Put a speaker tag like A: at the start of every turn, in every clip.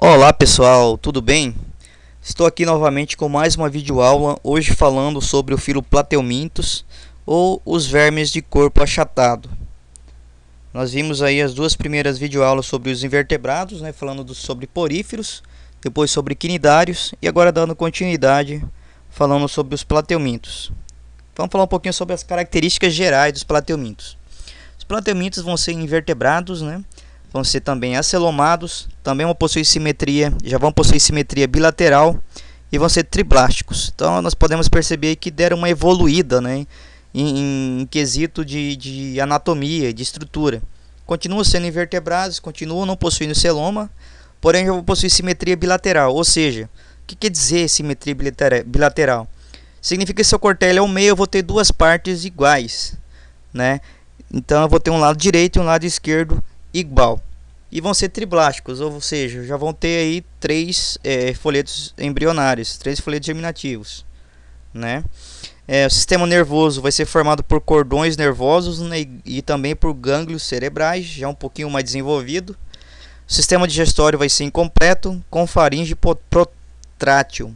A: Olá pessoal, tudo bem? Estou aqui novamente com mais uma videoaula, hoje falando sobre o filo Plateumintus ou os vermes de corpo achatado. Nós vimos aí as duas primeiras videoaulas sobre os invertebrados, né, falando sobre poríferos, depois sobre quinidários e agora dando continuidade falando sobre os plateumintos. Vamos falar um pouquinho sobre as características gerais dos plateumintos. Os plateumintos vão ser invertebrados, né? vão ser também acelomados, também vão possuir simetria, já vão possuir simetria bilateral e vão ser triblásticos. Então nós podemos perceber que deram uma evoluída né, em, em quesito de, de anatomia, de estrutura. Continuam sendo invertebrados, continuam não possuindo celoma, porém já vão possuir simetria bilateral. Ou seja, o que quer dizer simetria bilateral? Significa que se eu cortar ele ao é meio, eu vou ter duas partes iguais. Né? Então eu vou ter um lado direito e um lado esquerdo igual e vão ser triblásticos, ou seja, já vão ter aí três é, folhetos embrionários, três folhetos germinativos, né? É, o sistema nervoso vai ser formado por cordões nervosos né, e também por gânglios cerebrais, já um pouquinho mais desenvolvido. O sistema digestório vai ser incompleto, com faringe protrátil.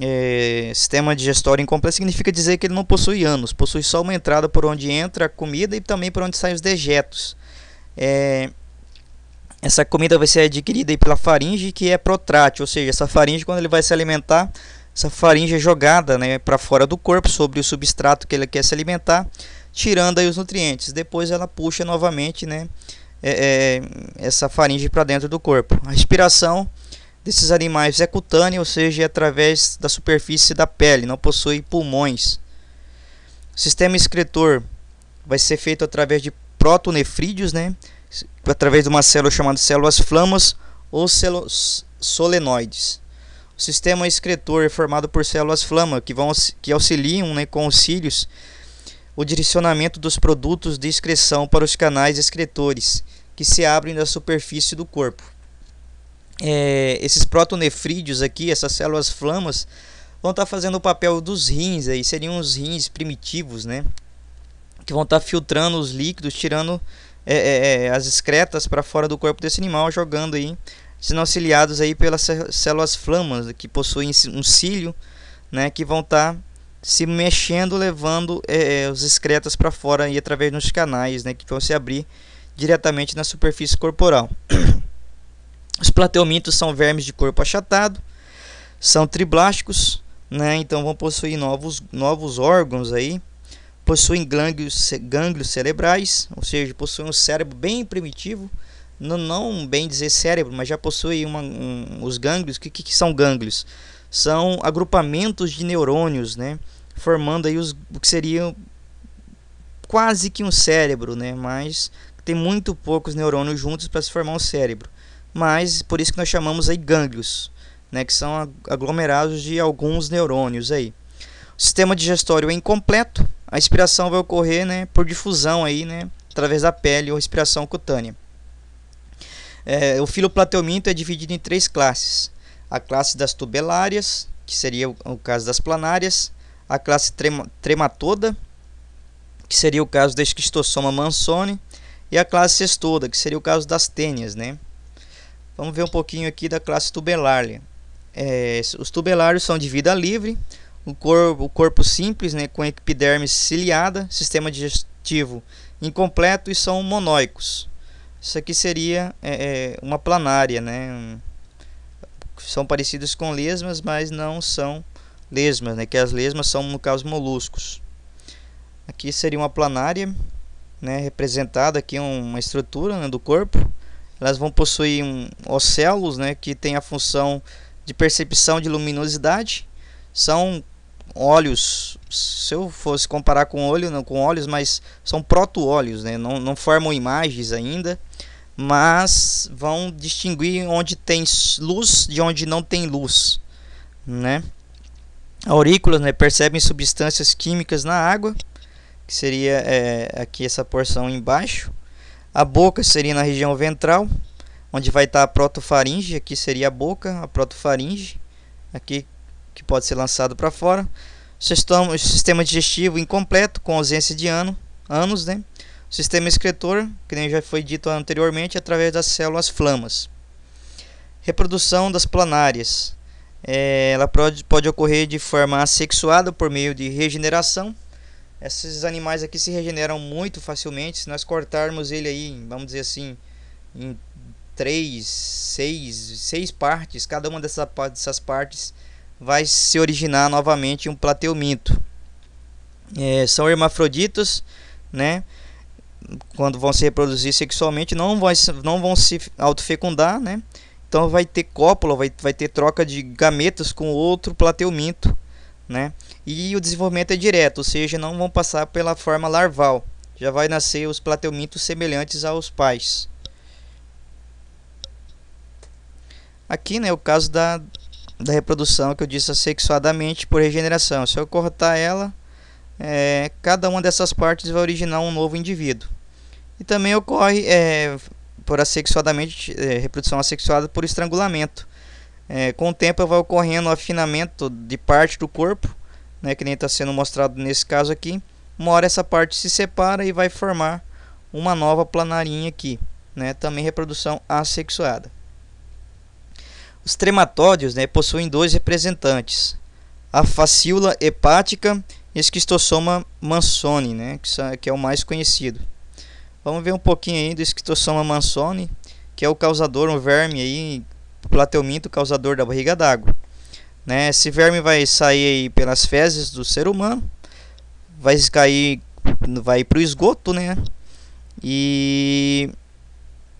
A: É, sistema digestório incompleto significa dizer que ele não possui ânus, possui só uma entrada por onde entra a comida e também por onde saem os dejetos. É, essa comida vai ser adquirida pela faringe, que é protrátil, ou seja, essa faringe quando ele vai se alimentar, essa faringe é jogada né, para fora do corpo sobre o substrato que ele quer se alimentar, tirando aí os nutrientes. Depois ela puxa novamente né, é, é, essa faringe para dentro do corpo. A respiração desses animais é cutânea, ou seja, é através da superfície da pele, não possui pulmões. O sistema excretor vai ser feito através de protonefrídeos, né? através de uma célula chamada células flamas ou células solenoides. O sistema é excretor é formado por células flama que, vão, que auxiliam né, com os cílios o direcionamento dos produtos de excreção para os canais excretores que se abrem na superfície do corpo. É, esses protonefrídeos aqui, essas células flamas, vão estar tá fazendo o papel dos rins, aí seriam os rins primitivos, né? Que vão estar tá filtrando os líquidos, tirando é, é, é, as excretas para fora do corpo desse animal, jogando aí, sendo auxiliados aí pelas células flamas que possuem um cílio, né, que vão estar tá se mexendo, levando é, é os excretas para fora aí através dos canais, né, que vão se abrir diretamente na superfície corporal. Os plateomitos são vermes de corpo achatado, são triblásticos, né, então vão possuir novos, novos órgãos aí, possuem gânglios, gânglios cerebrais, ou seja, possuem um cérebro bem primitivo, não, não bem dizer cérebro, mas já possuem uma, um, os gânglios. O que, que são gânglios? São agrupamentos de neurônios, né? formando aí os, o que seria quase que um cérebro, né? mas tem muito poucos neurônios juntos para se formar um cérebro. Mas por isso que nós chamamos aí gânglios, né? que são aglomerados de alguns neurônios aí. O sistema digestório é incompleto, a expiração vai ocorrer né, por difusão aí, né, através da pele ou respiração cutânea. É, o filoplateuminto é dividido em três classes. A classe das tubelárias, que seria o, o caso das planárias. A classe trema, trematoda, que seria o caso da esquistossoma mansone. E a classe cestoda, que seria o caso das tênias, né? Vamos ver um pouquinho aqui da classe tubelária. É, os tubelários são de vida livre, o corpo, o corpo simples, né, com a epiderme ciliada, sistema digestivo incompleto e são monóicos. Isso aqui seria é, é uma planária, né? São parecidos com lesmas, mas não são lesmas, né? Que as lesmas são, no caso, moluscos. Aqui seria uma planária, né? Representada aqui uma estrutura né, do corpo. Elas vão possuir um, ocelos, né? Que tem a função de percepção de luminosidade. São óleos, se eu fosse comparar com óleo, não com óleos, mas são proto-óleos, né? não, não formam imagens ainda, mas vão distinguir onde tem luz de onde não tem luz. Né? Aurículas né, percebem substâncias químicas na água, que seria é, aqui essa porção embaixo. A boca seria na região ventral, onde vai estar a protofaringe, aqui seria a boca, a protofaringe, aqui que pode ser lançado para fora. Sistema, sistema digestivo incompleto, com ausência de ano, anos, né? Sistema excretor, que nem já foi dito anteriormente, através das células flamas. Reprodução das planárias. É, ela pode, pode ocorrer de forma assexuada por meio de regeneração. Esses animais aqui se regeneram muito facilmente. Se nós cortarmos ele aí, vamos dizer assim, em três, seis, seis partes, cada uma dessas dessas partes vai se originar novamente um plateuminto. É, são hermafroditas, né? Quando vão se reproduzir sexualmente, não vão, não vão se autofecundar, né? Então vai ter cópula, vai, vai ter troca de gametas com outro plateuminto, né? E o desenvolvimento é direto, ou seja, não vão passar pela forma larval. Já vai nascer os plateumintos semelhantes aos pais. Aqui, né, o caso da, da reprodução que eu disse assexuadamente por regeneração. Se eu cortar ela, é, cada uma dessas partes vai originar um novo indivíduo. E também ocorre é, por assexuadamente, é, reprodução assexuada por estrangulamento. É, com o tempo vai ocorrendo o afinamento de parte do corpo, né, que nem está sendo mostrado nesse caso aqui. Uma hora essa parte se separa e vai formar uma nova planarinha aqui, né, também reprodução assexuada. Os trematóides né, possuem dois representantes, a fascíula hepática e o esquistossoma mansoni, né, que é o mais conhecido. Vamos ver um pouquinho aí do esquistossoma mansoni, que é o causador, um verme aí, plateuminto causador da barriga d'água. Né? Esse verme vai sair pelas fezes do ser humano, vai cair, vai para o esgoto, né? E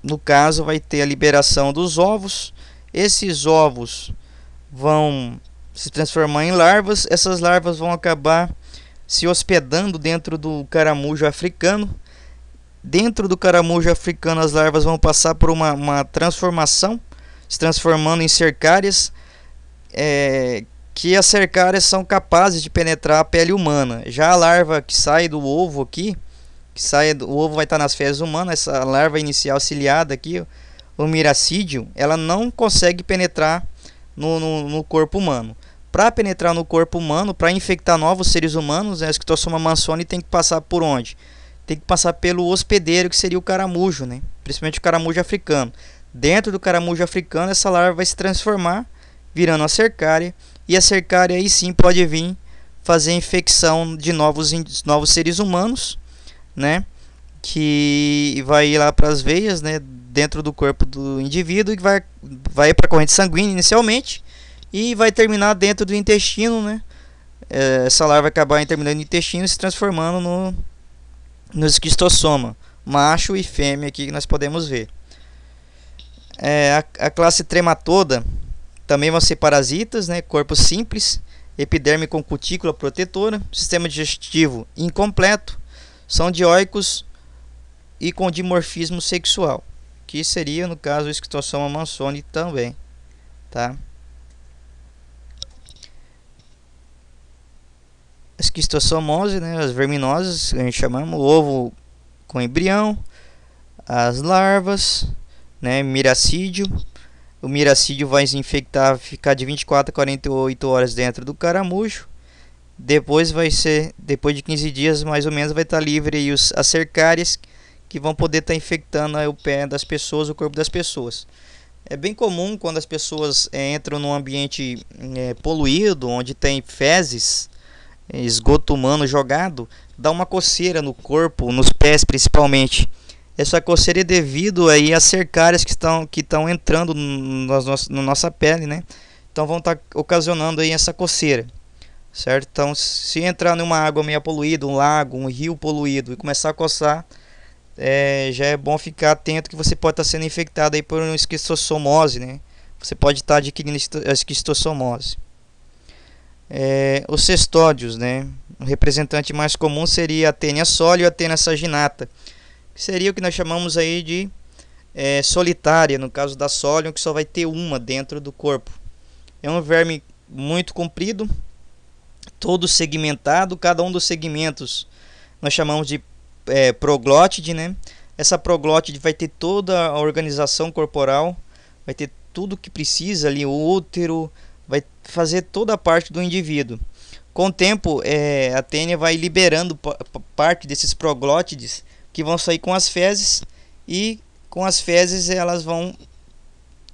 A: no caso vai ter a liberação dos ovos esses ovos vão se transformar em larvas, essas larvas vão acabar se hospedando dentro do caramujo africano. Dentro do caramujo africano, as larvas vão passar por uma, uma transformação, se transformando em cercárias, é, que as cercárias são capazes de penetrar a pele humana. Já a larva que sai do ovo aqui, que sai do, o ovo vai estar nas fezes humanas, essa larva inicial ciliada aqui, o miracídio, ela não consegue penetrar no, no, no corpo humano. Para penetrar no corpo humano, para infectar novos seres humanos, a né, escritossoma mansone tem que passar por onde? Tem que passar pelo hospedeiro, que seria o caramujo, né? principalmente o caramujo africano. Dentro do caramujo africano, essa larva vai se transformar, virando a cercária, e a cercária aí sim pode vir fazer infecção de novos, novos seres humanos, né? que vai ir lá para as veias, né, dentro do corpo do indivíduo, e vai, vai para a corrente sanguínea inicialmente e vai terminar dentro do intestino, né? É, essa larva vai acabar terminando no intestino e se transformando no, no esquistossoma, macho e fêmea aqui que nós podemos ver. É, a, a, classe trematoda também vão ser parasitas, né? corpo simples, epiderme com cutícula protetora, sistema digestivo incompleto, são dioicos, e com dimorfismo sexual, que seria no caso o esquistossoma mansoni também, tá? Esquistossomose, né, as verminosas, a gente chamamos ovo com embrião, as larvas, né, miracídio. O miracídio vai se infectar, ficar de 24 a 48 horas dentro do caramujo. Depois vai ser, depois de 15 dias mais ou menos, vai estar livre aí os, as cercárias, que vão poder estar tá infectando o pé das pessoas, o corpo das pessoas. É bem comum quando as pessoas é, entram num ambiente é, poluído, onde tem fezes, é, esgoto humano jogado, dá uma coceira no corpo, nos pés principalmente. Essa coceira é devido aí às cercárias que estão que estão entrando na no, no, no nossa pele, né? Então vão estar tá ocasionando aí essa coceira, certo? Então se entrar numa água meio poluída, um lago, um rio poluído e começar a coçar, é, já é bom ficar atento que você pode estar tá sendo infectado aí por uma esquistossomose, né? Você pode estar tá adquirindo esquistossomose. É, os cestódios, né? O representante mais comum seria a tênia soli e a tênia saginata, que seria o que nós chamamos aí de é, solitária, no caso da solium, que só vai ter uma dentro do corpo. É um verme muito comprido, todo segmentado, cada um dos segmentos nós chamamos de é, proglótide, né? Essa proglótide vai ter toda a organização corporal, vai ter tudo que precisa ali, o útero, vai fazer toda a parte do indivíduo. Com o tempo, é, a tênia vai liberando parte desses proglótides que vão sair com as fezes e com as fezes elas vão estar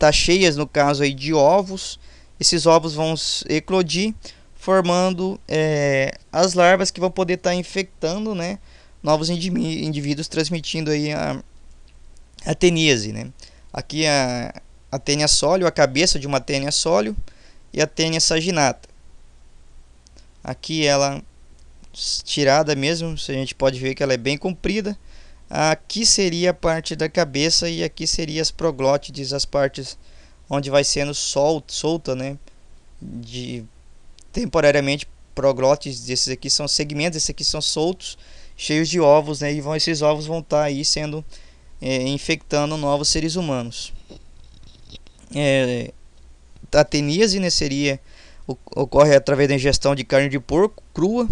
A: tá cheias, no caso aí, de ovos. Esses ovos vão eclodir, formando é, as larvas que vão poder estar tá infectando, né? novos indivíduos transmitindo aí a, a teníase, né? Aqui a, a tênia sólio, a cabeça de uma tênia sólio e a tênia saginata. Aqui ela tirada mesmo, a gente pode ver que ela é bem comprida. Aqui seria a parte da cabeça e aqui seria as proglótides, as partes onde vai sendo sol, solta, né? De temporariamente proglótides, esses aqui são segmentos, esses aqui são soltos cheios de ovos, né? E vão, esses ovos vão estar tá aí sendo é, infectando novos seres humanos. É, a teníase né, seria, ocorre através da ingestão de carne de porco crua,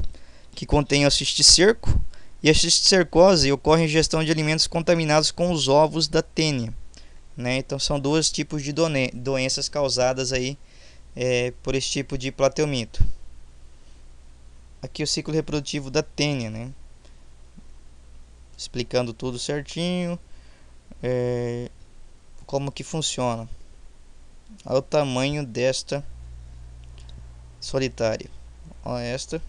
A: que contém o cisticerco, e a cisticercose ocorre em ingestão de alimentos contaminados com os ovos da tênia. Né? Então são dois tipos de doenças causadas aí é, por esse tipo de plateomito. Aqui é o ciclo reprodutivo da tênia, né? explicando tudo certinho, é, como que funciona. Olha o tamanho desta solitária. Olha esta.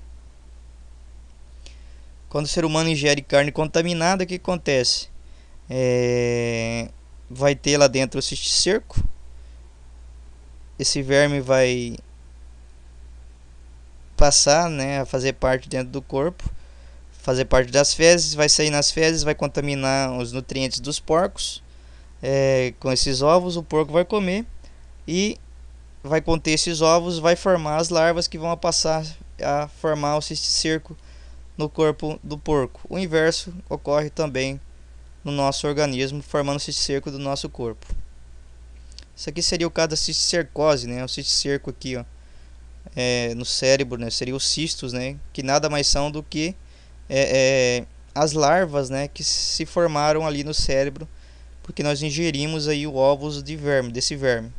A: Quando o ser humano ingere carne contaminada, o que acontece? É, vai ter lá dentro esse cerco. Esse verme vai passar né, a fazer parte dentro do corpo fazer parte das fezes, vai sair nas fezes, vai contaminar os nutrientes dos porcos. É, com esses ovos, o porco vai comer e vai conter esses ovos, vai formar as larvas que vão passar a formar o cisticerco no corpo do porco. O inverso ocorre também no nosso organismo, formando o cisticerco do nosso corpo. Isso aqui seria o caso da cisticercose, né? O cisticerco aqui, ó, é, no cérebro, né? Seria os cistos, né? Que nada mais são do que é, é, as larvas né, que se formaram ali no cérebro, porque nós ingerimos aí o ovos de verme, desse verme.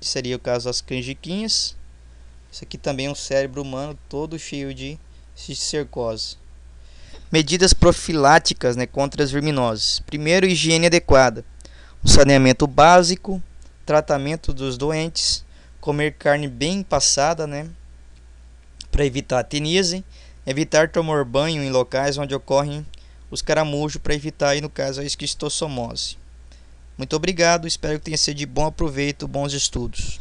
A: Que seria o caso das canjiquinhas. Isso aqui também é um cérebro humano todo cheio de cisticercose. Medidas profiláticas né, contra as verminoses. Primeiro, higiene adequada. Um saneamento básico, tratamento dos doentes, comer carne bem passada, né, para evitar a teníase Evitar tomar banho em locais onde ocorrem os caramujos para evitar, aí, no caso, a esquistossomose. Muito obrigado, espero que tenha sido de bom aproveito, bons estudos.